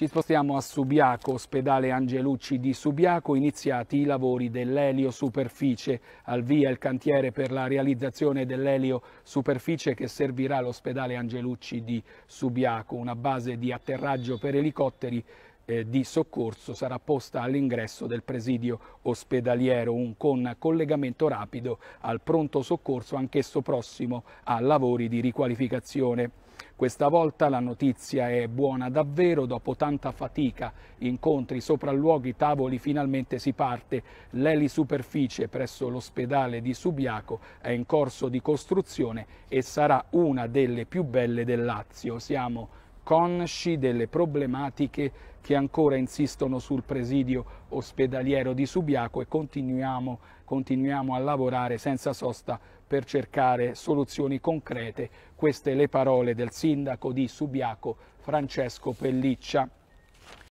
Ci spostiamo a Subiaco, ospedale Angelucci di Subiaco, iniziati i lavori dell'elio superficie. Al via il cantiere per la realizzazione dell'elio superficie che servirà all'ospedale Angelucci di Subiaco, una base di atterraggio per elicotteri eh, di soccorso sarà posta all'ingresso del presidio ospedaliero, un con collegamento rapido al pronto soccorso anch'esso prossimo a lavori di riqualificazione. Questa volta la notizia è buona davvero, dopo tanta fatica, incontri, sopralluoghi, tavoli, finalmente si parte. L'elisuperficie presso l'ospedale di Subiaco è in corso di costruzione e sarà una delle più belle del Lazio. Siamo consci delle problematiche che ancora insistono sul presidio ospedaliero di Subiaco e continuiamo, continuiamo a lavorare senza sosta per cercare soluzioni concrete. Queste le parole del sindaco di Subiaco Francesco Pelliccia.